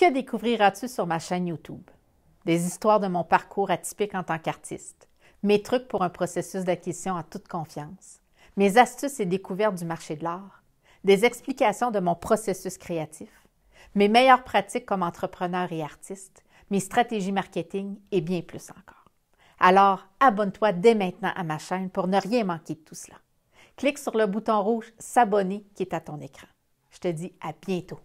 Que découvriras-tu sur ma chaîne YouTube? Des histoires de mon parcours atypique en tant qu'artiste, mes trucs pour un processus d'acquisition à toute confiance, mes astuces et découvertes du marché de l'art, des explications de mon processus créatif, mes meilleures pratiques comme entrepreneur et artiste, mes stratégies marketing et bien plus encore. Alors, abonne-toi dès maintenant à ma chaîne pour ne rien manquer de tout cela. Clique sur le bouton rouge S'abonner qui est à ton écran. Je te dis à bientôt.